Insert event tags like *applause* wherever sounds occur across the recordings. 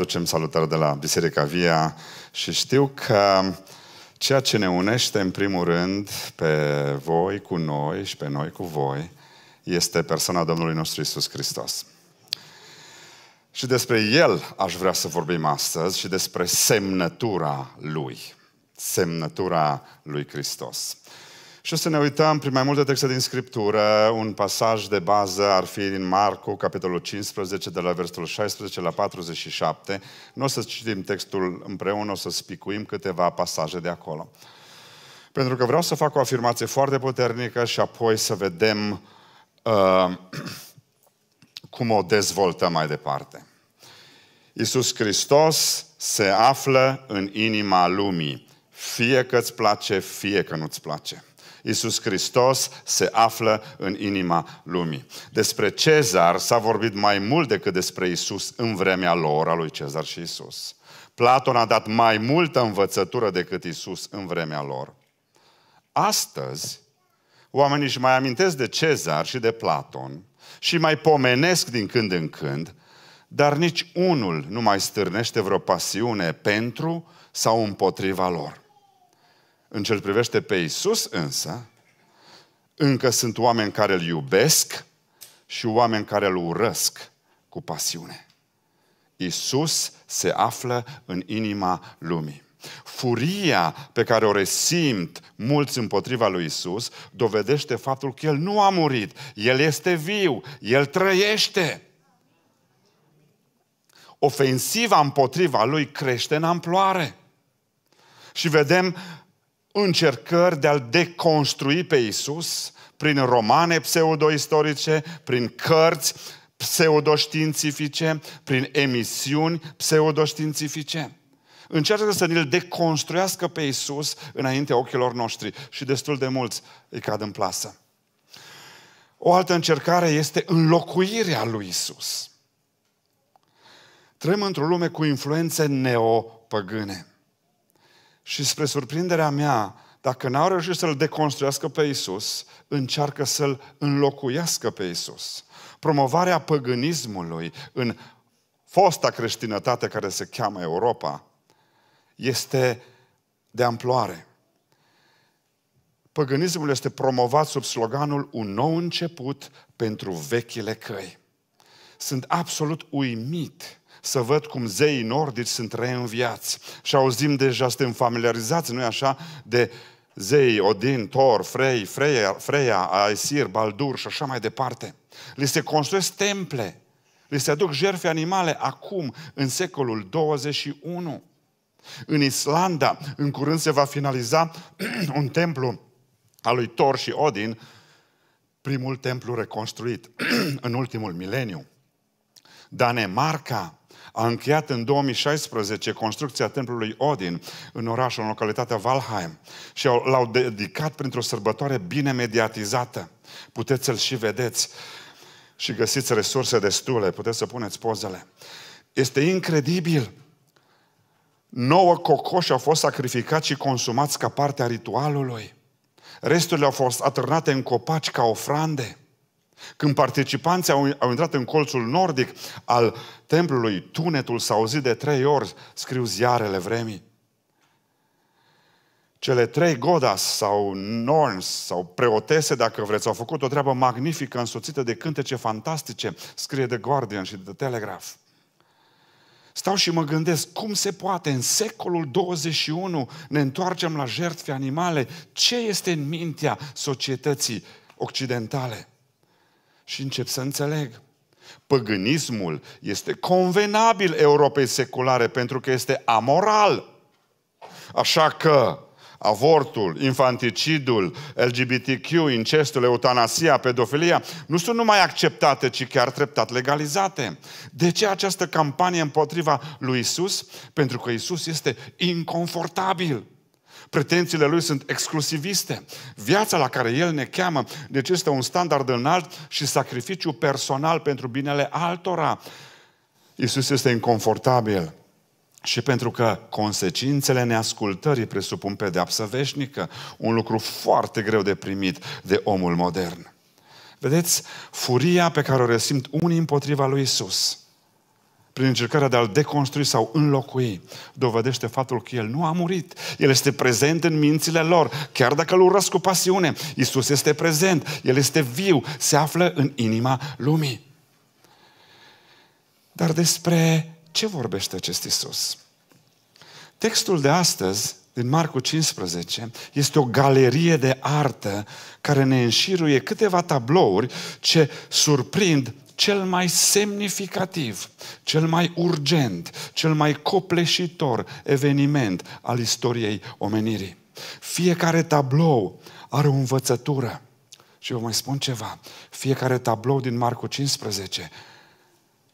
aducem salutări de la Biserica Via și știu că ceea ce ne unește în primul rând pe voi cu noi și pe noi cu voi este persoana Domnului nostru Isus Hristos. Și despre El aș vrea să vorbim astăzi și despre semnătura Lui. Semnătura Lui Hristos. Și o să ne uităm prin mai multe texte din Scriptură. Un pasaj de bază ar fi din Marcu, capitolul 15, de la versetul 16 la 47. Nu o să citim textul împreună, o să spicuim câteva pasaje de acolo. Pentru că vreau să fac o afirmație foarte puternică și apoi să vedem uh, *clears throat* cum o dezvoltăm mai departe. Iisus Hristos se află în inima lumii, fie că îți place, fie că nu-ți place. Iisus Hristos se află în inima lumii. Despre Cezar s-a vorbit mai mult decât despre Iisus în vremea lor, a lui Cezar și Iisus. Platon a dat mai multă învățătură decât Iisus în vremea lor. Astăzi, oamenii își mai amintesc de Cezar și de Platon și mai pomenesc din când în când, dar nici unul nu mai stârnește vreo pasiune pentru sau împotriva lor. În ce privește pe Isus însă, încă sunt oameni care îl iubesc și oameni care îl urăsc cu pasiune. Isus se află în inima lumii. Furia pe care o resimt mulți împotriva lui Isus dovedește faptul că El nu a murit, El este viu, El trăiește. Ofensiva împotriva lui crește în amploare. Și vedem încercări de a-L deconstrui pe Isus prin romane pseudoistorice, prin cărți pseudoștiințifice, prin emisiuni pseudoștiințifice. Încearcă să ne-l deconstruiască pe Isus înaintea ochilor noștri și destul de mulți îi cad în plasă. O altă încercare este înlocuirea lui Isus. Trăim într-o lume cu influențe neopăgâne. Și spre surprinderea mea, dacă n-au reușit să-L deconstruiască pe Isus, încearcă să-L înlocuiască pe Isus. Promovarea păgânismului în fosta creștinătate care se cheamă Europa este de amploare. Păgânismul este promovat sub sloganul Un nou început pentru vechile căi. Sunt absolut uimit să văd cum zeii nordici sunt reînviați. Și auzim deja, suntem familiarizați, nu-i așa, de zeii Odin, Thor, Frey, Freya, Freya, Aesir, Baldur și așa mai departe. Li se construiesc temple, li se aduc jerfe animale acum, în secolul 21. În Islanda, în curând se va finaliza *clears throat* un templu al lui Thor și Odin, primul templu reconstruit *clears throat* în ultimul mileniu. Danemarca a încheiat în 2016 construcția templului Odin în orașul, în localitatea Valheim și l-au dedicat printr-o sărbătoare bine mediatizată. Puteți să-l și vedeți și găsiți resurse destule, puteți să puneți pozele. Este incredibil. Nouă cocoși au fost sacrificați și consumați ca parte a ritualului. Resturile au fost atârnate în copaci ca ofrande. Când participanții au, au intrat în colțul nordic al templului, tunetul s-a auzit de trei ori, scriu ziarele vremii. Cele trei godas sau norns sau preotese, dacă vreți, au făcut o treabă magnifică, însoțită de cântece fantastice, scrie The Guardian și The Telegraph. Stau și mă gândesc, cum se poate în secolul 21 ne întoarcem la jertfe animale? Ce este în mintea societății occidentale? Și încep să înțeleg. Păgânismul este convenabil Europei seculare pentru că este amoral. Așa că avortul, infanticidul, LGBTQ, incestul, eutanasia, pedofilia, nu sunt numai acceptate, ci chiar treptat legalizate. De ce această campanie împotriva lui Isus? Pentru că Isus este inconfortabil. Pretențiile lui sunt exclusiviste. Viața la care el ne cheamă, deci este un standard înalt și sacrificiu personal pentru binele altora. Iisus este inconfortabil. Și pentru că consecințele neascultării presupun pedeapsă veșnică, un lucru foarte greu de primit de omul modern. Vedeți, furia pe care o resimt unii împotriva lui Isus prin încercarea de a-l deconstrui sau înlocui, dovedește faptul că el nu a murit. El este prezent în mințile lor, chiar dacă îl urăsc cu pasiune. Isus este prezent, el este viu, se află în inima lumii. Dar despre ce vorbește acest Isus? Textul de astăzi, din Marcu 15, este o galerie de artă care ne înșiruie câteva tablouri ce surprind cel mai semnificativ, cel mai urgent, cel mai copleșitor eveniment al istoriei omenirii. Fiecare tablou are o învățătură. Și vă mai spun ceva. Fiecare tablou din Marcu 15,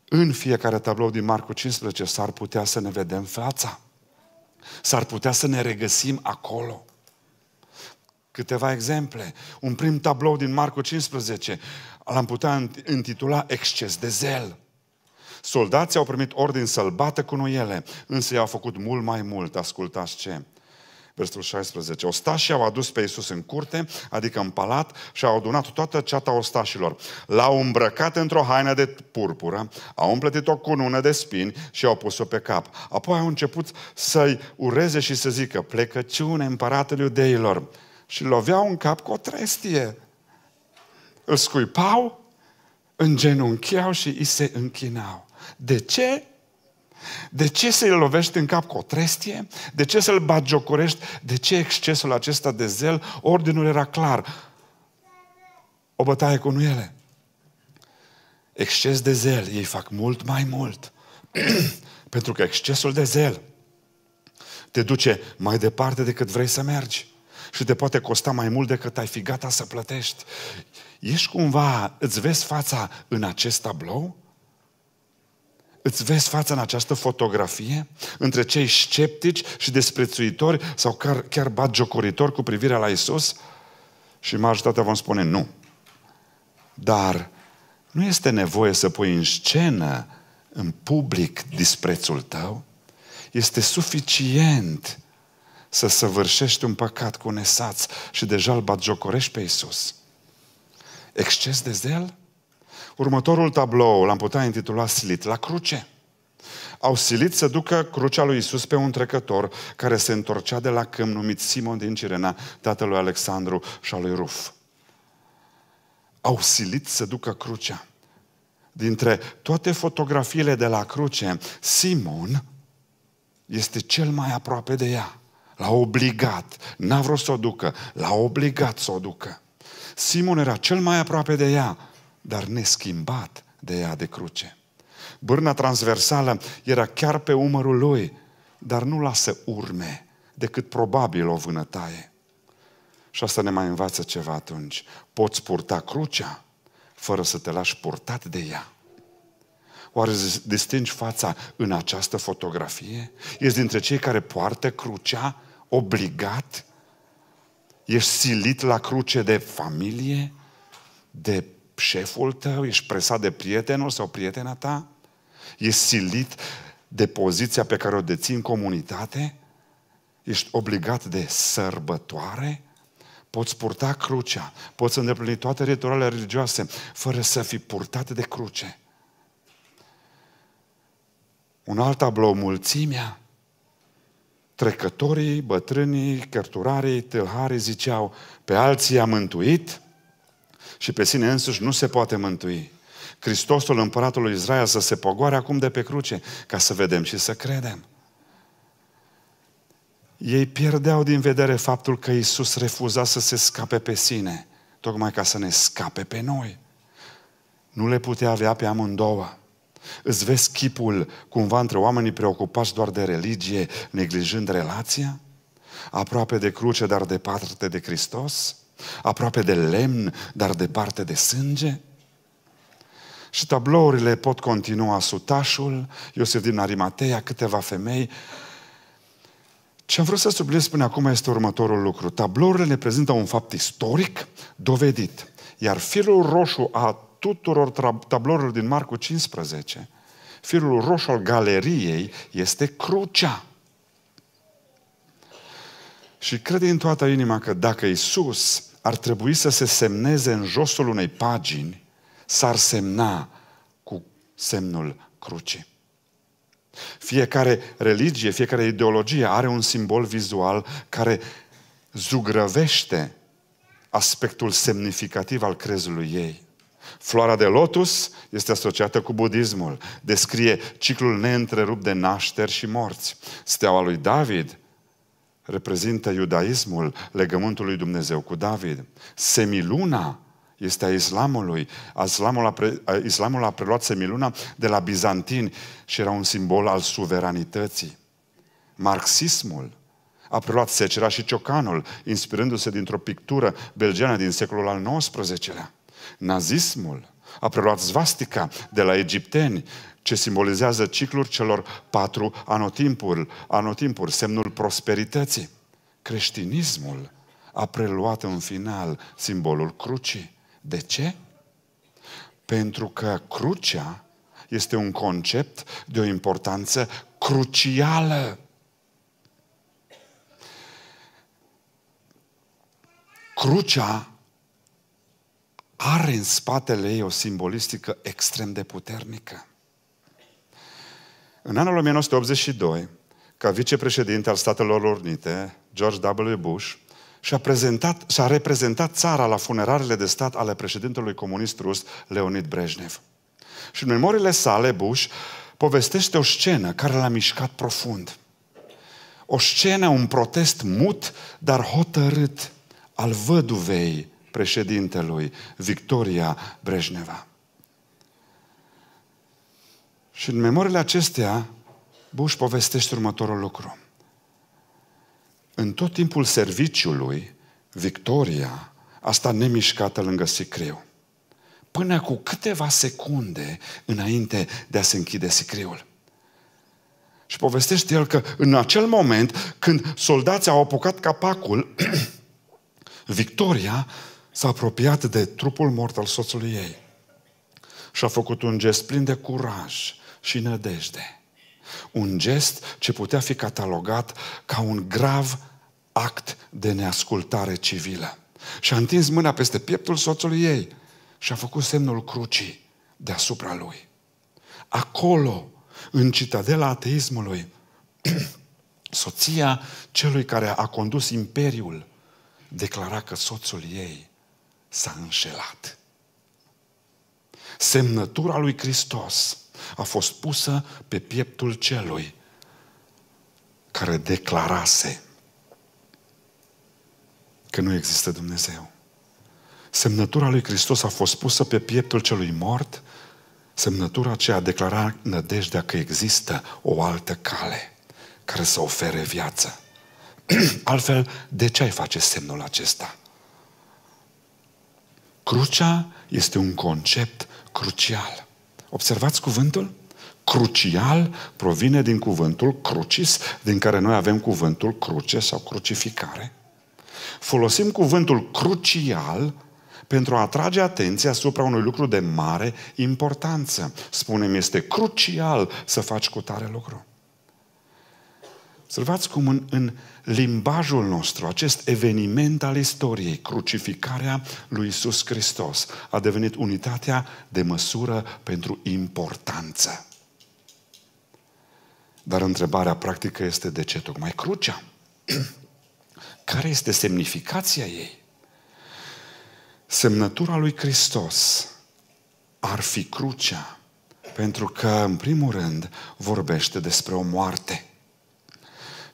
în fiecare tablou din Marcu 15 s-ar putea să ne vedem fața. S-ar putea să ne regăsim acolo. Câteva exemple. Un prim tablou din Marcu 15 l-am putea intitula exces de zel. Soldații au primit ordin să-l bată cu noiele, însă i-au făcut mult mai mult. Ascultați ce? Versul 16. Ostașii au adus pe Iisus în curte, adică în palat, și au adunat toată ceata ostașilor. L-au îmbrăcat într-o haină de purpură, au împletit-o cu nună de spini și au pus-o pe cap. Apoi au început să-i ureze și să zică, plecăciune împăratul iudeilor. Și loveau în cap cu o trestie îl scuipau, genunchiau și îi se închinau. De ce? De ce să-i lovești în cap cu o trestie? De ce să-l bagiocorești? De ce excesul acesta de zel? Ordinul era clar. O bătaie cu nuiele. Exces de zel, ei fac mult mai mult. *clears throat* Pentru că excesul de zel te duce mai departe decât vrei să mergi și te poate costa mai mult decât ai fi gata să plătești. Ești cumva, îți vezi fața în acest tablou? Îți vezi fața în această fotografie? Între cei sceptici și desprețuitori sau chiar, chiar batjocoritori cu privirea la Isus? Și majoritatea vom spune nu. Dar nu este nevoie să pui în scenă, în public, disprețul tău. Este suficient să săvârșești un păcat cu nesaț și deja îl batjocorești pe Isus. Exces de zel? Următorul tablou l-am putea intitula Silit la cruce. Au silit să ducă crucea lui Isus pe un trecător care se întorcea de la câmp numit Simon din Cirena, tatălui Alexandru și al lui Ruf. Au silit să ducă crucea. Dintre toate fotografiile de la cruce, Simon este cel mai aproape de ea. L-a obligat, n-a vrut să o ducă, l-a obligat să o ducă. Simon era cel mai aproape de ea, dar neschimbat de ea de cruce. Bârna transversală era chiar pe umărul lui, dar nu lasă urme, decât probabil o vânătaie. Și asta ne mai învață ceva atunci. Poți purta crucea fără să te lași purtat de ea. Oare distingi fața în această fotografie? Ești dintre cei care poartă crucea obligat Ești silit la cruce de familie? De șeful tău? Ești presat de prietenul sau prietena ta? Ești silit de poziția pe care o deții în comunitate? Ești obligat de sărbătoare? Poți purta crucea, poți îndeplini toate ritualele religioase fără să fii purtat de cruce. Un alt tablou, mulțimea, trecătorii, bătrânii, cărturarii, tâlharii ziceau, pe alții a mântuit și pe sine însuși nu se poate mântui. Hristosul împăratul Israel să se pogoare acum de pe cruce, ca să vedem și să credem. Ei pierdeau din vedere faptul că Isus refuza să se scape pe sine, tocmai ca să ne scape pe noi. Nu le putea avea pe amândouă. Îți vezi chipul cumva între oamenii preocupați doar de religie, neglijând relația? Aproape de cruce, dar departe de Hristos? Aproape de lemn, dar departe de sânge? Și tablourile pot continua sutașul, Iosif din Arimatea, câteva femei. Ce am vrut să subliniez până acum este următorul lucru. Tablourile ne prezintă un fapt istoric dovedit, iar firul roșu a tuturor tablourilor din Marcu 15, firul roșu al galeriei este crucea. Și cred în toată inima că dacă Isus ar trebui să se semneze în josul unei pagini, s-ar semna cu semnul crucii. Fiecare religie, fiecare ideologie are un simbol vizual care zugrăvește aspectul semnificativ al crezului ei. Floarea de lotus este asociată cu budismul. Descrie ciclul neîntrerupt de nașteri și morți. Steaua lui David reprezintă iudaismul, legământul lui Dumnezeu cu David. Semiluna este a islamului. Islamul a, pre, islamul a preluat semiluna de la bizantini și era un simbol al suveranității. Marxismul a preluat secera și ciocanul, inspirându-se dintr-o pictură belgeană din secolul al XIX-lea. Nazismul a preluat zvastica de la egipteni, ce simbolizează ciclul celor patru anotimpuri, anotimpuri semnul prosperității. Creștinismul a preluat în final simbolul crucii. De ce? Pentru că crucea este un concept de o importanță crucială. Crucea are în spatele ei o simbolistică extrem de puternică. În anul 1982, ca vicepreședinte al Statelor Unite, George W. Bush, și-a, prezentat, și-a reprezentat țara la funerarele de stat ale președintelui comunist rus Leonid Brejnev. Și în memoriile sale, Bush povestește o scenă care l-a mișcat profund. O scenă, un protest mut, dar hotărât al văduvei președintelui Victoria Brejneva. Și în memoriile acestea, Bush povestește următorul lucru. În tot timpul serviciului, Victoria a stat nemișcată lângă sicriu. Până cu câteva secunde înainte de a se închide sicriul. Și povestește el că în acel moment, când soldații au apucat capacul, *clears throat* Victoria s-a apropiat de trupul mort al soțului ei și a făcut un gest plin de curaj și nădejde. Un gest ce putea fi catalogat ca un grav act de neascultare civilă. Și a întins mâna peste pieptul soțului ei și a făcut semnul crucii deasupra lui. Acolo, în citadela ateismului, *clears throat* soția celui care a condus imperiul declara că soțul ei s-a înșelat. Semnătura lui Hristos a fost pusă pe pieptul celui care declarase că nu există Dumnezeu. Semnătura lui Hristos a fost pusă pe pieptul celui mort, semnătura aceea declarat nădejdea că există o altă cale care să ofere viață. *clears throat* Altfel, de ce ai face semnul acesta? Crucea este un concept crucial. Observați cuvântul? Crucial provine din cuvântul crucis, din care noi avem cuvântul cruce sau crucificare. Folosim cuvântul crucial pentru a atrage atenția asupra unui lucru de mare importanță. Spunem, este crucial să faci cu tare lucru. Observați cum în, în limbajul nostru, acest eveniment al istoriei, crucificarea lui Isus Hristos, a devenit unitatea de măsură pentru importanță. Dar întrebarea practică este de ce tocmai crucea? *clears throat* Care este semnificația ei? Semnătura lui Hristos ar fi crucea, pentru că, în primul rând, vorbește despre o moarte.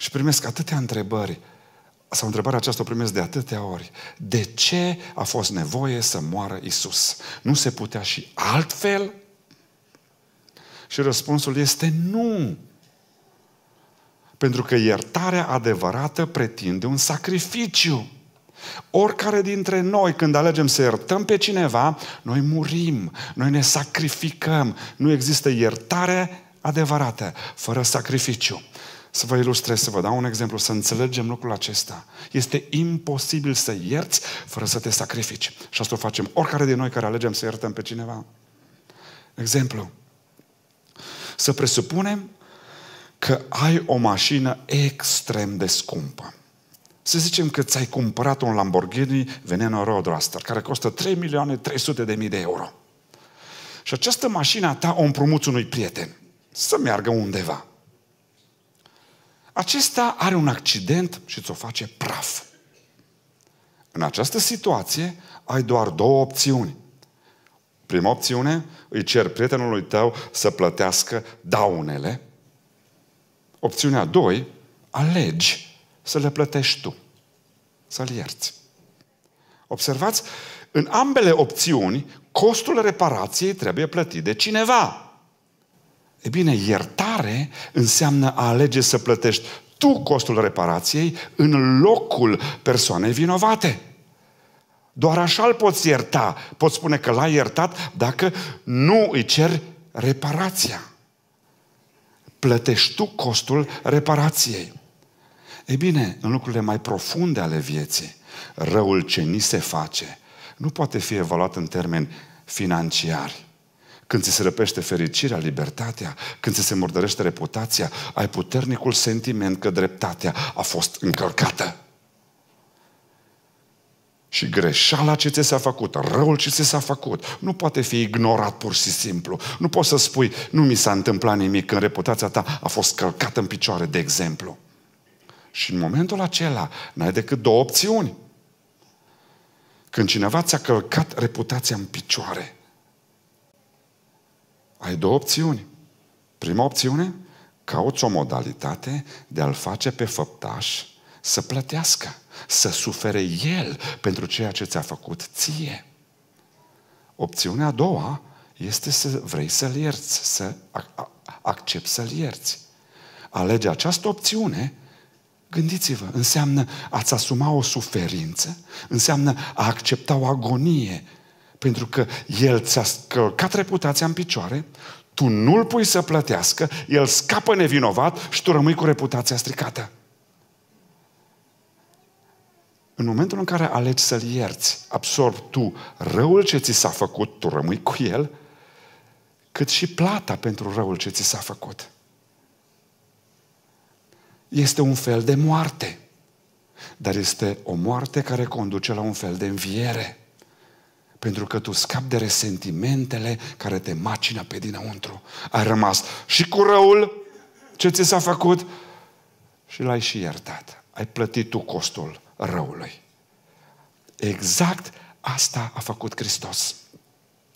Și primesc atâtea întrebări, sau întrebarea aceasta o primesc de atâtea ori. De ce a fost nevoie să moară Isus? Nu se putea și altfel? Și răspunsul este nu. Pentru că iertarea adevărată pretinde un sacrificiu. Oricare dintre noi, când alegem să iertăm pe cineva, noi murim, noi ne sacrificăm. Nu există iertare adevărată fără sacrificiu. Să vă ilustrez, să vă dau un exemplu, să înțelegem lucrul acesta. Este imposibil să ierți fără să te sacrifici. Și asta o facem oricare din noi care alegem să iertăm pe cineva. Exemplu. Să presupunem că ai o mașină extrem de scumpă. Să zicem că ți-ai cumpărat un Lamborghini Veneno Roadster, care costă 3 milioane 300 de mii de euro. Și această mașină ta o împrumuți unui prieten să meargă undeva acesta are un accident și ți-o face praf. În această situație ai doar două opțiuni. Prima opțiune, îi cer prietenului tău să plătească daunele. Opțiunea 2, alegi să le plătești tu, să-l ierți. Observați, în ambele opțiuni, costul reparației trebuie plătit de cineva. E bine, iertare înseamnă a alege să plătești tu costul reparației în locul persoanei vinovate. Doar așa îl poți ierta. Poți spune că l-ai iertat dacă nu îi ceri reparația. Plătești tu costul reparației. Ei bine, în lucrurile mai profunde ale vieții, răul ce ni se face nu poate fi evaluat în termeni financiari când ți se răpește fericirea, libertatea, când ți se murdărește reputația, ai puternicul sentiment că dreptatea a fost încălcată. Și greșeala ce ți s-a făcut, răul ce ți s-a făcut, nu poate fi ignorat pur și simplu. Nu poți să spui, nu mi s-a întâmplat nimic când reputația ta a fost călcată în picioare, de exemplu. Și în momentul acela, n-ai decât două opțiuni. Când cineva ți-a călcat reputația în picioare, ai două opțiuni. Prima opțiune, cauți o modalitate de a-l face pe făptaș să plătească, să sufere el pentru ceea ce ți-a făcut ție. Opțiunea a doua este să vrei să-l ierți, să accepti să-l ierți. Alege această opțiune Gândiți-vă, înseamnă a-ți asuma o suferință, înseamnă a accepta o agonie, pentru că el ți-a călcat reputația în picioare, tu nu-l pui să plătească, el scapă nevinovat și tu rămâi cu reputația stricată. În momentul în care alegi să-l ierți, absorbi tu răul ce ți s-a făcut, tu rămâi cu el, cât și plata pentru răul ce ți s-a făcut. Este un fel de moarte, dar este o moarte care conduce la un fel de înviere. Pentru că tu scapi de resentimentele care te macină pe dinăuntru. Ai rămas și cu răul ce ți s-a făcut și l-ai și iertat. Ai plătit tu costul răului. Exact asta a făcut Hristos.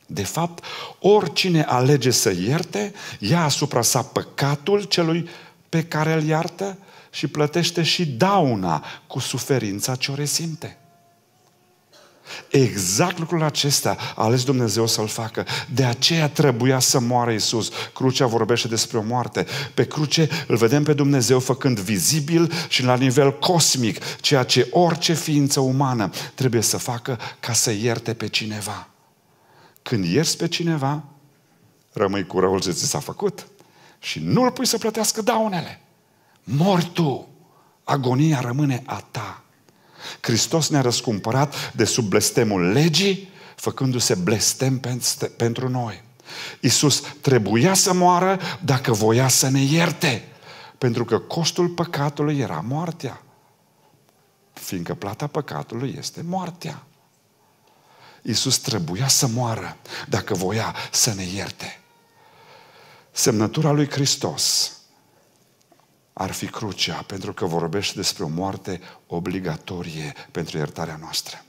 De fapt, oricine alege să ierte, ia asupra sa păcatul celui pe care îl iartă și plătește și dauna cu suferința ce o resimte. Exact lucrul acesta a ales Dumnezeu să-l facă. De aceea trebuia să moară Isus. Crucea vorbește despre o moarte. Pe cruce îl vedem pe Dumnezeu făcând vizibil și la nivel cosmic ceea ce orice ființă umană trebuie să facă ca să ierte pe cineva. Când ierți pe cineva, rămâi cu răul ce ți s-a făcut și nu-l pui să plătească daunele. Mortu, agonia rămâne a ta. Hristos ne-a răscumpărat de sub blestemul legii, făcându-se blestem pentru noi. Isus trebuia să moară dacă voia să ne ierte, pentru că costul păcatului era moartea. Fiindcă plata păcatului este moartea. Isus trebuia să moară dacă voia să ne ierte. Semnătura lui Hristos ar fi crucea, pentru că vorbește despre o moarte obligatorie pentru iertarea noastră.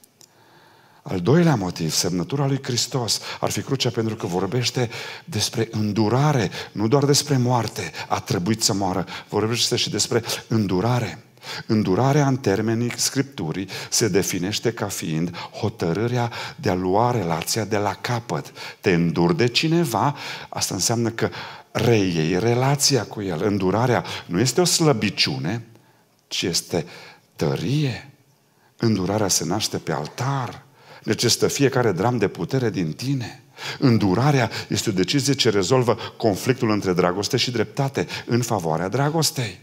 Al doilea motiv, semnătura lui Hristos, ar fi crucea pentru că vorbește despre îndurare, nu doar despre moarte, a trebuit să moară, vorbește și despre îndurare. Îndurarea în termenii Scripturii se definește ca fiind hotărârea de a lua relația de la capăt. Te îndur de cineva, asta înseamnă că reiei relația cu El. Îndurarea nu este o slăbiciune, ci este tărie. Îndurarea se naște pe altar. Necesită deci fiecare dram de putere din tine. Îndurarea este o decizie ce rezolvă conflictul între dragoste și dreptate în favoarea dragostei.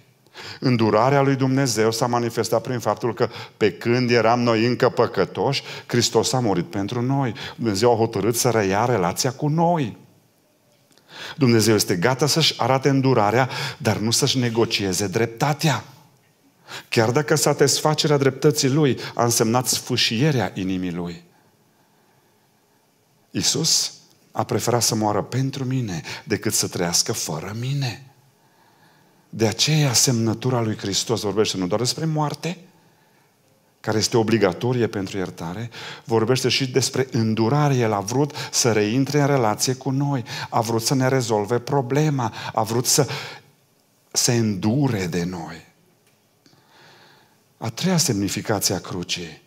Îndurarea lui Dumnezeu s-a manifestat prin faptul că pe când eram noi încă păcătoși, Hristos a murit pentru noi. Dumnezeu a hotărât să răia relația cu noi. Dumnezeu este gata să-și arate îndurarea, dar nu să-și negocieze dreptatea. Chiar dacă satisfacerea dreptății lui a însemnat sfâșierea inimii lui. Isus a preferat să moară pentru mine decât să trăiască fără mine. De aceea semnătura lui Hristos vorbește nu doar despre moarte, care este obligatorie pentru iertare, vorbește și despre îndurare. El a vrut să reintre în relație cu noi, a vrut să ne rezolve problema, a vrut să se îndure de noi. A treia semnificație a crucii.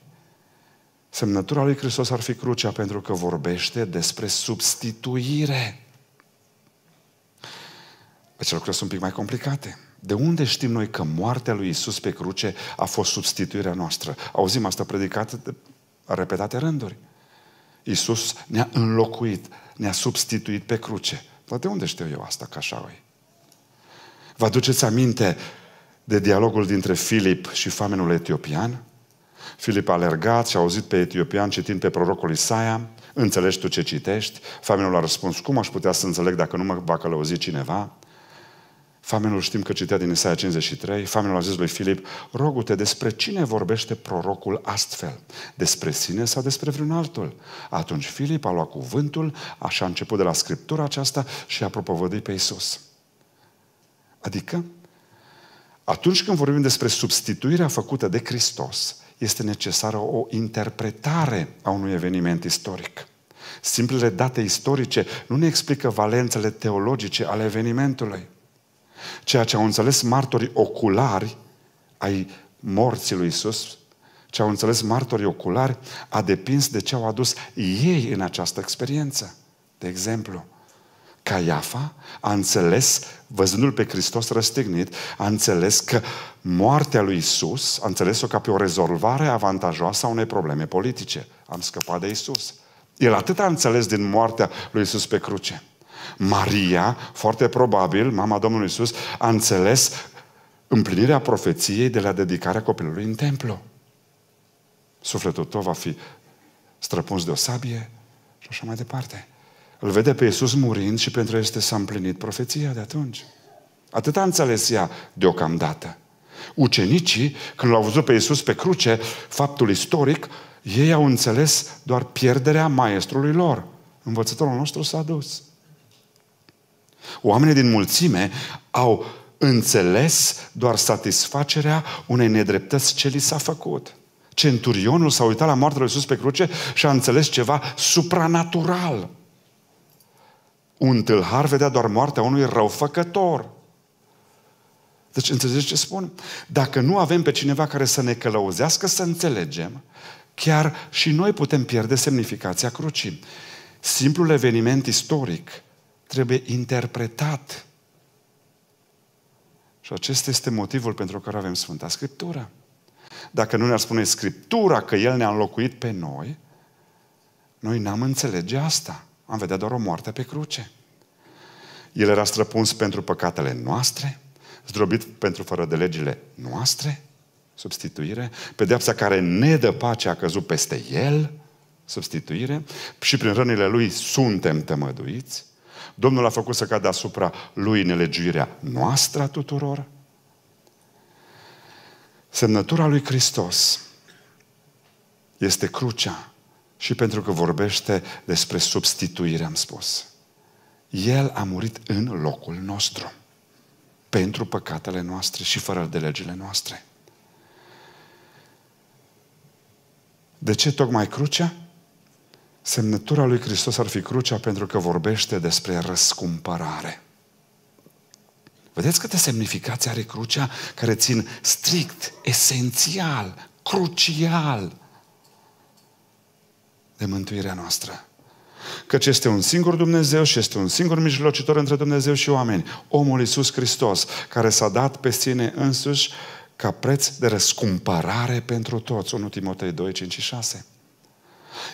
Semnătura lui Hristos ar fi crucea pentru că vorbește despre substituire. Deci lucrurile sunt un pic mai complicate. De unde știm noi că moartea lui Isus pe cruce a fost substituirea noastră? Auzim asta predicat de repetate rânduri. Isus ne-a înlocuit, ne-a substituit pe cruce. Dar de unde știu eu asta că așa e? Vă aduceți aminte de dialogul dintre Filip și famenul etiopian? Filip a alergat și a auzit pe etiopian citind pe prorocul Isaia, înțelegi tu ce citești? Famenul a răspuns, cum aș putea să înțeleg dacă nu mă va călăuzi cineva? Famenul știm că citea din Isaia 53, famenul a zis lui Filip, rogu-te, despre cine vorbește prorocul astfel? Despre sine sau despre vreun altul? Atunci Filip a luat cuvântul, așa a început de la Scriptura aceasta și a propovădit pe Isus. Adică, atunci când vorbim despre substituirea făcută de Hristos, este necesară o interpretare a unui eveniment istoric. Simplele date istorice nu ne explică valențele teologice ale evenimentului. Ceea ce au înțeles martorii oculari ai morții lui Isus, ce au înțeles martorii oculari, a depins de ce au adus ei în această experiență. De exemplu, Caiafa a înțeles, văzându-l pe Hristos răstignit, a înțeles că moartea lui Isus a înțeles-o ca pe o rezolvare avantajoasă a unei probleme politice. Am scăpat de Isus. El atât a înțeles din moartea lui Isus pe cruce. Maria, foarte probabil, mama Domnului Isus, a înțeles împlinirea profeției de la dedicarea copilului în templu. Sufletul tău va fi străpuns de o sabie și așa mai departe. Îl vede pe Iisus murind și pentru este s-a împlinit profeția de atunci. Atât a înțeles ea deocamdată. Ucenicii, când l-au văzut pe Iisus pe cruce, faptul istoric, ei au înțeles doar pierderea maestrului lor. Învățătorul nostru s-a dus. Oamenii din mulțime au înțeles doar satisfacerea unei nedreptăți ce li s-a făcut. Centurionul s-a uitat la moartea lui Iisus pe cruce și a înțeles ceva supranatural. Un tâlhar vedea doar moartea unui răufăcător. Deci înțelegeți ce spun? Dacă nu avem pe cineva care să ne călăuzească, să înțelegem, chiar și noi putem pierde semnificația crucii. Simplul eveniment istoric – trebuie interpretat. Și acesta este motivul pentru care avem Sfânta Scriptură. Dacă nu ne-ar spune Scriptura că El ne-a înlocuit pe noi, noi n-am înțelege asta. Am vedea doar o moarte pe cruce. El era străpuns pentru păcatele noastre, zdrobit pentru fără de legile noastre, substituire, pedeapsa care ne dă pace a căzut peste el, substituire, și prin rănile lui suntem tămăduiți, Domnul a făcut să cadă asupra lui nelegiuirea noastră a tuturor. Semnătura lui Hristos este crucea și pentru că vorbește despre substituire, am spus. El a murit în locul nostru pentru păcatele noastre și fără de legile noastre. De ce tocmai crucea? Semnătura lui Hristos ar fi crucea pentru că vorbește despre răscumpărare. Vedeți câte semnificații are crucea care țin strict, esențial, crucial de mântuirea noastră. Căci este un singur Dumnezeu și este un singur mijlocitor între Dumnezeu și oameni, omul Iisus Hristos, care s-a dat pe sine însuși ca preț de răscumpărare pentru toți. 1 Timotei 2, 5 și 6.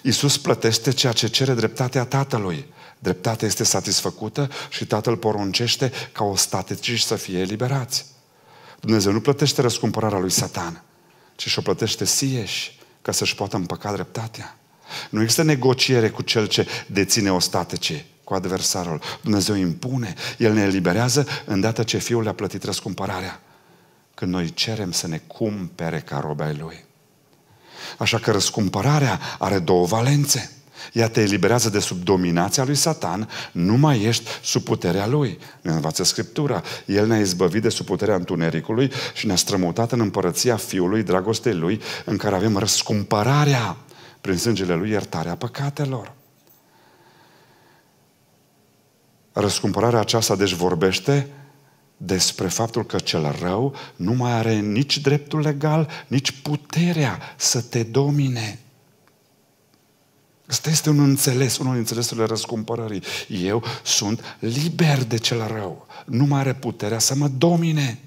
Iisus plătește ceea ce cere dreptatea Tatălui. Dreptatea este satisfăcută și Tatăl poruncește ca o ostateciști să fie eliberați. Dumnezeu nu plătește răscumpărarea lui Satan, ci și-o plătește sieși ca să-și poată împăca dreptatea. Nu există negociere cu cel ce deține o ostatecii, cu adversarul. Dumnezeu impune, El ne eliberează îndată ce Fiul le-a plătit răscumpărarea. Când noi cerem să ne cumpere ca robei Lui. Așa că răscumpărarea are două valențe. Ea te eliberează de sub dominația lui Satan, nu mai ești sub puterea lui. Ne învață Scriptura. El ne-a izbăvit de sub puterea întunericului și ne-a strămutat în împărăția Fiului, dragostei lui, în care avem răscumpărarea prin sângele lui iertarea păcatelor. Răscumpărarea aceasta deci vorbește despre faptul că cel rău nu mai are nici dreptul legal, nici puterea să te domine. Asta este un înțeles, unul din înțelesurile răscumpărării. Eu sunt liber de cel rău. Nu mai are puterea să mă domine.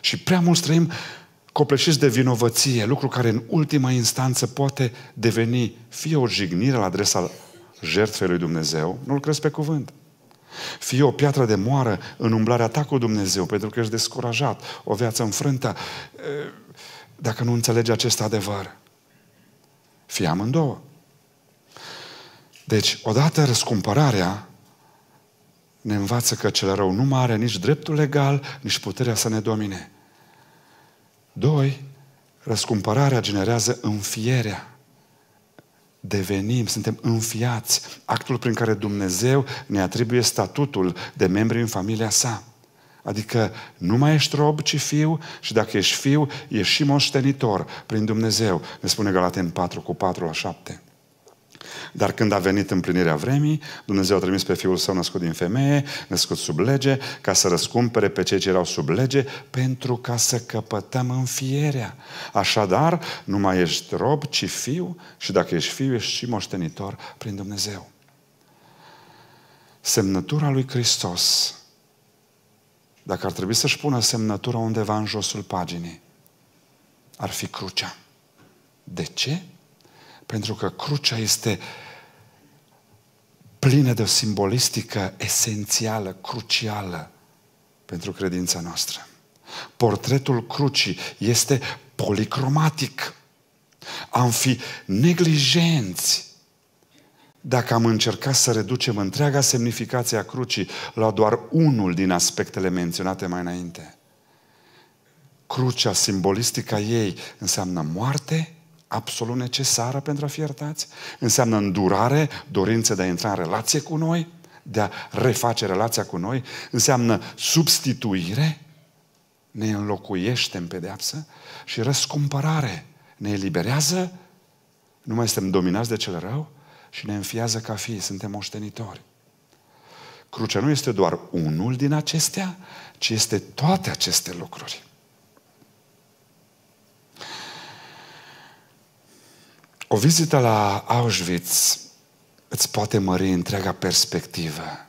Și prea mult trăim copleșiți de vinovăție, lucru care în ultima instanță poate deveni fie o jignire la adresa jertfei lui Dumnezeu, nu-L crezi pe cuvânt, fie o piatră de moară în umblarea ta cu Dumnezeu, pentru că ești descurajat, o viață înfrântă, dacă nu înțelegi acest adevăr. Fie amândouă. Deci, odată răscumpărarea ne învață că cel rău nu mai are nici dreptul legal, nici puterea să ne domine. Doi, răscumpărarea generează înfierea devenim, suntem înfiați. Actul prin care Dumnezeu ne atribuie statutul de membri în familia sa. Adică nu mai ești rob, ci fiu și dacă ești fiu, ești și moștenitor prin Dumnezeu. Ne spune Galaten 4 cu 4 la 7. Dar când a venit împlinirea vremii, Dumnezeu a trimis pe Fiul Său născut din femeie, născut sub lege, ca să răscumpere pe cei ce erau sub lege, pentru ca să căpătăm înfierea. Așadar, nu mai ești rob, ci fiu și dacă ești fiu, ești și moștenitor prin Dumnezeu. Semnătura lui Hristos, dacă ar trebui să-și pună semnătura undeva în josul paginii, ar fi crucea. De ce? Pentru că crucea este plină de o simbolistică esențială, crucială pentru credința noastră. Portretul crucii este policromatic. Am fi neglijenți dacă am încercat să reducem întreaga semnificație a crucii la doar unul din aspectele menționate mai înainte. Crucea simbolistică a ei înseamnă moarte, absolut necesară pentru a fi iertați, înseamnă îndurare, dorință de a intra în relație cu noi, de a reface relația cu noi, înseamnă substituire, ne înlocuiește în pedeapsă și răscumpărare, ne eliberează, nu mai suntem dominați de cel rău și ne înfiază ca fii, suntem moștenitori. Crucea nu este doar unul din acestea, ci este toate aceste lucruri. O vizită la Auschwitz îți poate mări întreaga perspectivă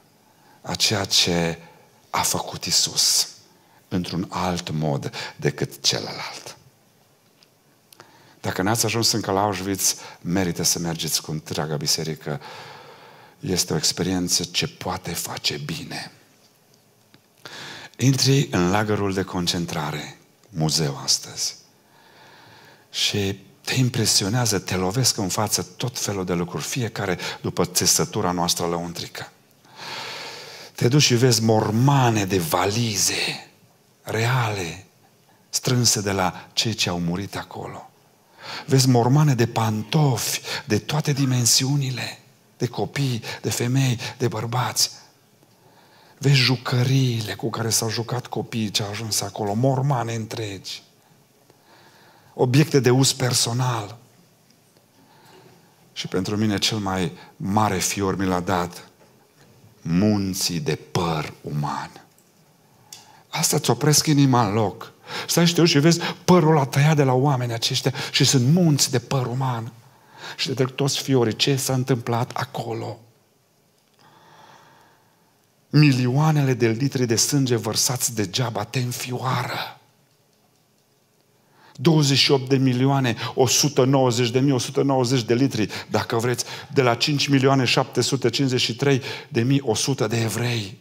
a ceea ce a făcut Isus într-un alt mod decât celălalt. Dacă n-ați ajuns încă la Auschwitz, merită să mergeți cu întreaga biserică. Este o experiență ce poate face bine. Intri în lagărul de concentrare, muzeu astăzi, și te impresionează, te lovesc în față tot felul de lucruri, fiecare după țesătura noastră lăuntrică. Te duci și vezi mormane de valize reale, strânse de la cei ce au murit acolo. Vezi mormane de pantofi de toate dimensiunile, de copii, de femei, de bărbați. Vezi jucăriile cu care s-au jucat copiii ce au ajuns acolo, mormane întregi obiecte de uz personal. Și pentru mine cel mai mare fior mi l-a dat munții de păr uman. Asta îți opresc inima în loc. Stai și te și vezi părul a tăiat de la oameni aceștia și sunt munți de păr uman. Și te trec toți fiorii. Ce s-a întâmplat acolo? Milioanele de litri de sânge vărsați degeaba te înfioară. 28 de milioane, 190 de mii, 190 de litri, dacă vreți, de la 5 milioane 753 de mii, 100 de evrei.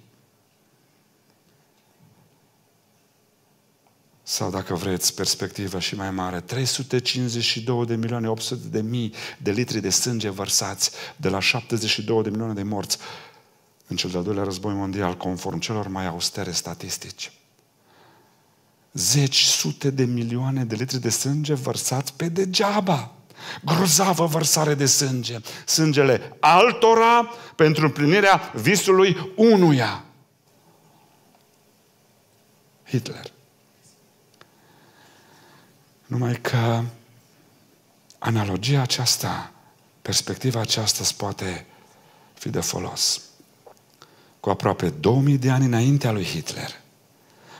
sau dacă vreți perspectiva și mai mare, 352 de milioane 800 de mii de litri de sânge vărsați de la 72 de milioane de morți în cel de-al doilea război mondial, conform celor mai austere statistici zeci, sute de milioane de litri de sânge vărsați pe degeaba. Grozavă vărsare de sânge. Sângele altora pentru împlinirea visului unuia. Hitler. Numai că analogia aceasta, perspectiva aceasta îți poate fi de folos. Cu aproape 2000 de ani înaintea lui Hitler,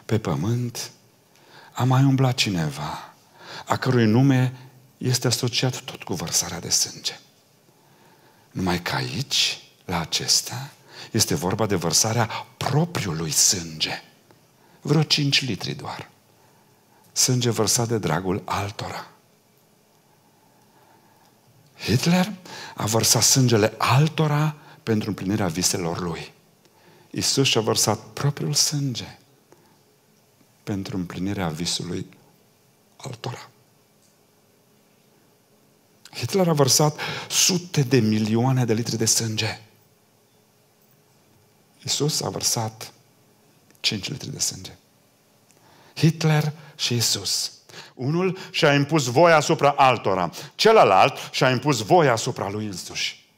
pe pământ a mai umblat cineva, a cărui nume este asociat tot cu vărsarea de sânge. Numai că aici, la acesta, este vorba de vărsarea propriului sânge. Vreo 5 litri doar. Sânge vărsat de dragul altora. Hitler a vărsat sângele altora pentru împlinirea viselor lui. Isus și-a vărsat propriul sânge pentru împlinirea visului altora. Hitler a vărsat sute de milioane de litri de sânge. Isus a vărsat 5 litri de sânge. Hitler și Isus. Unul și-a impus voia asupra altora, celălalt și-a impus voia asupra lui însuși.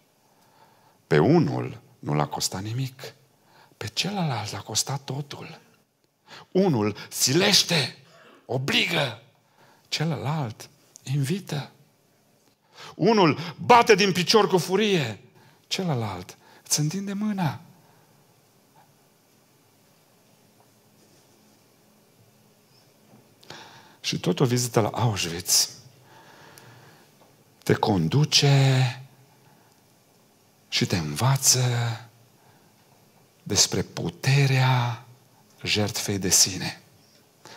Pe unul nu l-a costat nimic, pe celălalt l-a costat totul. Unul silește, obligă, celălalt invită. Unul bate din picior cu furie, celălalt îți întinde mâna. Și tot o vizită la Auschwitz te conduce și te învață despre puterea jertfei de sine,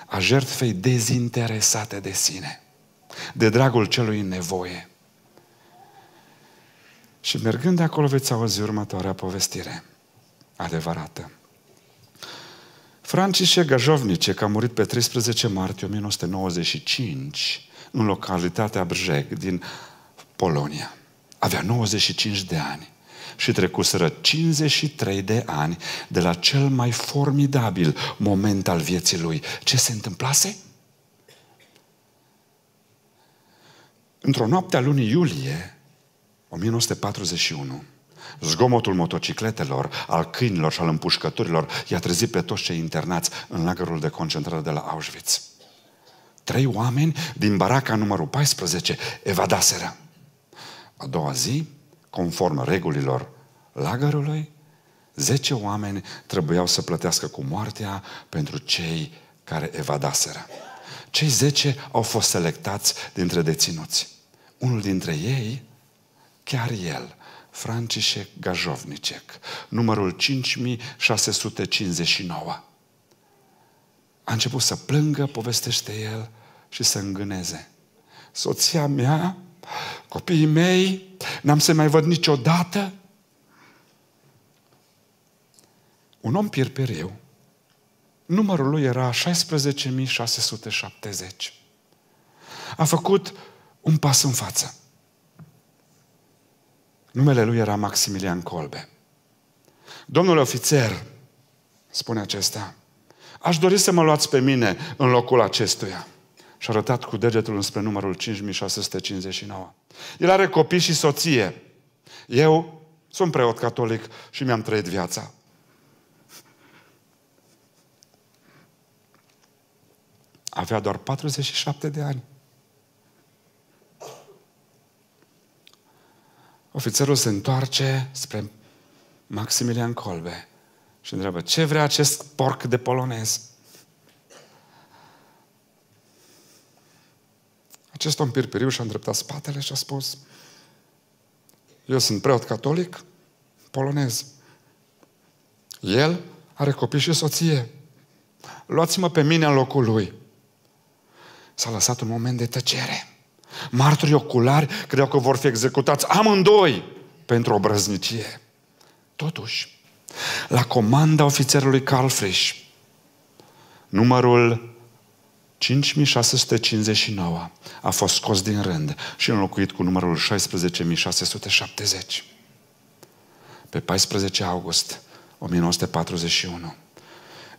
a jertfei dezinteresate de sine, de dragul celui în nevoie. Și mergând de acolo veți auzi următoarea povestire adevărată. Francis Gajovnice, că a murit pe 13 martie 1995 în localitatea Brzeg din Polonia. Avea 95 de ani și trecuseră 53 de ani de la cel mai formidabil moment al vieții lui. Ce se întâmplase? Într-o noapte a lunii iulie 1941, Zgomotul motocicletelor, al câinilor și al împușcăturilor i-a trezit pe toți cei internați în lagărul de concentrare de la Auschwitz. Trei oameni din baraca numărul 14 evadaseră. A doua zi, conform regulilor lagărului, zece oameni trebuiau să plătească cu moartea pentru cei care evadaseră. Cei zece au fost selectați dintre deținuți. Unul dintre ei, chiar el, Francișek Gajovnicek, numărul 5659. A început să plângă, povestește el, și să îngâneze. Soția mea copiii mei, n-am să mai văd niciodată. Un om pierpereu, numărul lui era 16.670. A făcut un pas în față. Numele lui era Maximilian Colbe. Domnule ofițer, spune acesta, aș dori să mă luați pe mine în locul acestuia și a arătat cu degetul înspre numărul 5659. El are copii și soție. Eu sunt preot catolic și mi-am trăit viața. Avea doar 47 de ani. Ofițerul se întoarce spre Maximilian Colbe și întreabă, ce vrea acest porc de polonez? Acest om pirpiriu și-a îndreptat spatele și a spus Eu sunt preot catolic, polonez. El are copii și soție. Luați-mă pe mine în locul lui. S-a lăsat un moment de tăcere. Martorii oculari credeau că vor fi executați amândoi pentru o brăznicie. Totuși, la comanda ofițerului Carl Frisch, numărul 5659 a fost scos din rând și înlocuit cu numărul 16670. Pe 14 august 1941,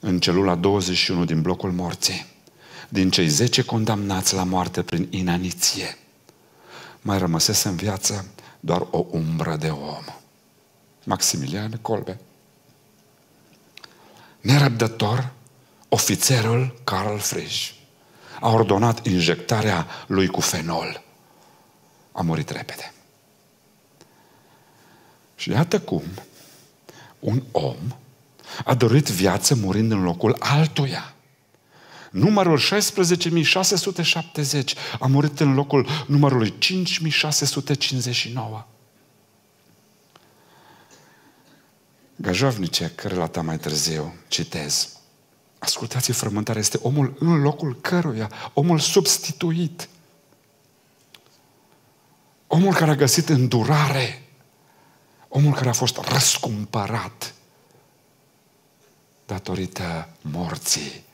în celula 21 din blocul morții, din cei 10 condamnați la moarte prin inaniție, mai rămăsese în viață doar o umbră de om. Maximilian Colbe. Nerăbdător, ofițerul Carl Frisch a ordonat injectarea lui cu fenol. A murit repede. Și iată cum un om a dorit viață murind în locul altuia. Numărul 16.670 a murit în locul numărului 5.659. Gajovnicek relata mai târziu, citez, Ascultați, frământarea este omul în locul căruia, omul substituit. Omul care a găsit îndurare, omul care a fost răscumpărat datorită morții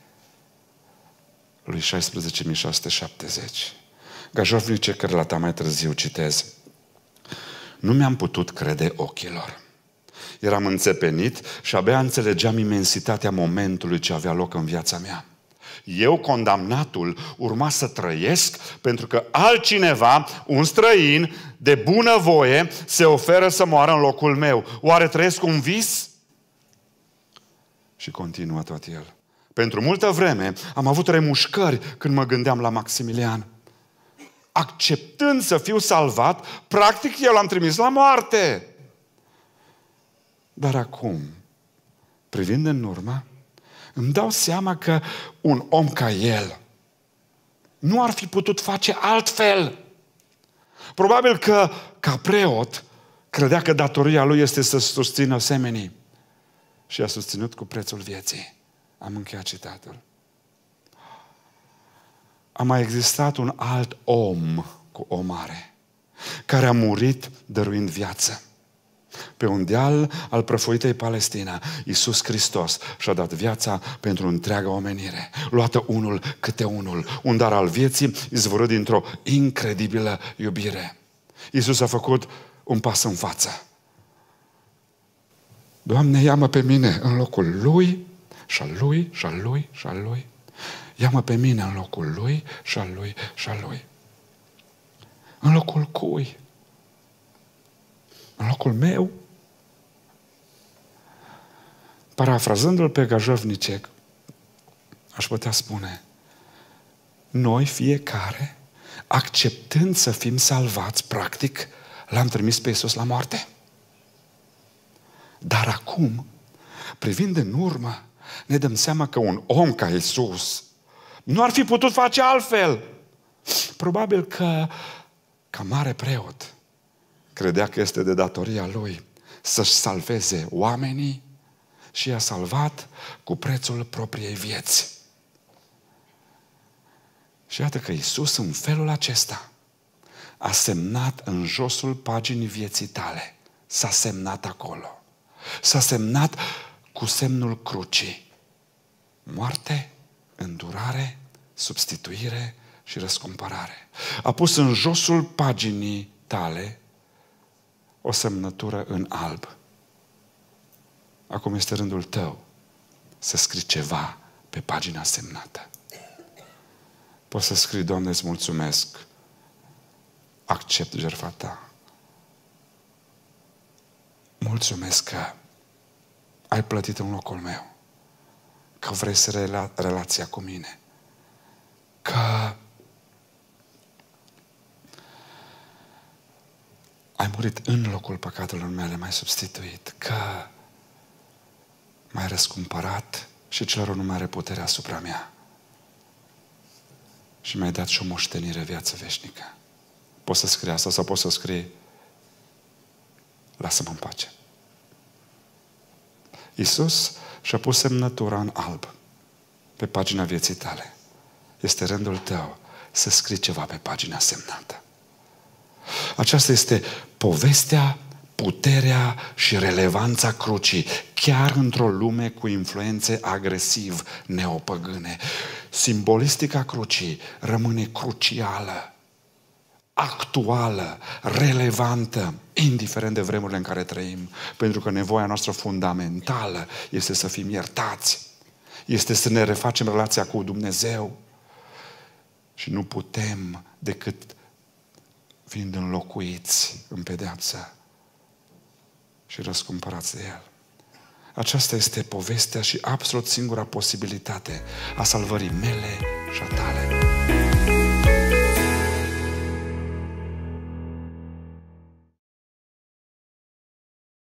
lui 16670. Gajovnice, care la ta mai târziu citez, nu mi-am putut crede ochilor eram înțepenit și abia înțelegeam imensitatea momentului ce avea loc în viața mea. Eu, condamnatul, urma să trăiesc pentru că altcineva, un străin, de bună voie, se oferă să moară în locul meu. Oare trăiesc un vis? Și continuă tot el. Pentru multă vreme am avut remușcări când mă gândeam la Maximilian. Acceptând să fiu salvat, practic eu l-am trimis la moarte. Dar acum, privind în urmă, îmi dau seama că un om ca el nu ar fi putut face altfel. Probabil că, ca preot, credea că datoria lui este să susțină semenii. Și a susținut cu prețul vieții. Am încheiat citatul. A mai existat un alt om cu o mare, care a murit dăruind viață. Pe un deal al prăfuitei Palestina, Iisus Hristos și-a dat viața pentru întreaga omenire. Luată unul câte unul, un dar al vieții izvorât dintr-o incredibilă iubire. Iisus a făcut un pas în față. Doamne, ia-mă pe mine în locul Lui și al Lui și al Lui și al Lui. Ia-mă pe mine în locul Lui și al Lui și al Lui. În locul cui? locul meu? Parafrazându-l pe Gajovnicec, aș putea spune, noi fiecare, acceptând să fim salvați, practic, l-am trimis pe Iisus la moarte. Dar acum, privind în urmă, ne dăm seama că un om ca Iisus nu ar fi putut face altfel. Probabil că, ca mare preot, Credea că este de datoria lui să-și salveze oamenii și i-a salvat cu prețul propriei vieți. Și iată că Isus în felul acesta a semnat în josul paginii vieții tale. S-a semnat acolo. S-a semnat cu semnul crucii. Moarte, îndurare, substituire și răscumpărare. A pus în josul paginii tale o semnătură în alb. Acum este rândul tău să scrii ceva pe pagina semnată. Poți să scrii, Doamne, îți mulțumesc, accept jertfa ta. Mulțumesc că ai plătit în locul meu, că vrei să rela- relația cu mine, că ai murit în locul păcatelor mele, m-ai substituit, că m-ai răscumpărat și cerul nu mai are putere asupra mea. Și mi-ai dat și o moștenire viață veșnică. Poți să scrii asta sau poți să scrii lasă-mă în pace. Iisus și-a pus semnătura în alb pe pagina vieții tale. Este rândul tău să scrii ceva pe pagina semnată. Aceasta este povestea, puterea și relevanța crucii, chiar într-o lume cu influențe agresiv neopăgâne. Simbolistica crucii rămâne crucială actuală, relevantă, indiferent de vremurile în care trăim. Pentru că nevoia noastră fundamentală este să fim iertați, este să ne refacem relația cu Dumnezeu. Și nu putem decât fiind înlocuiți în pedeapsă și răscumpărați de El. Aceasta este povestea și absolut singura posibilitate a salvării mele și a tale.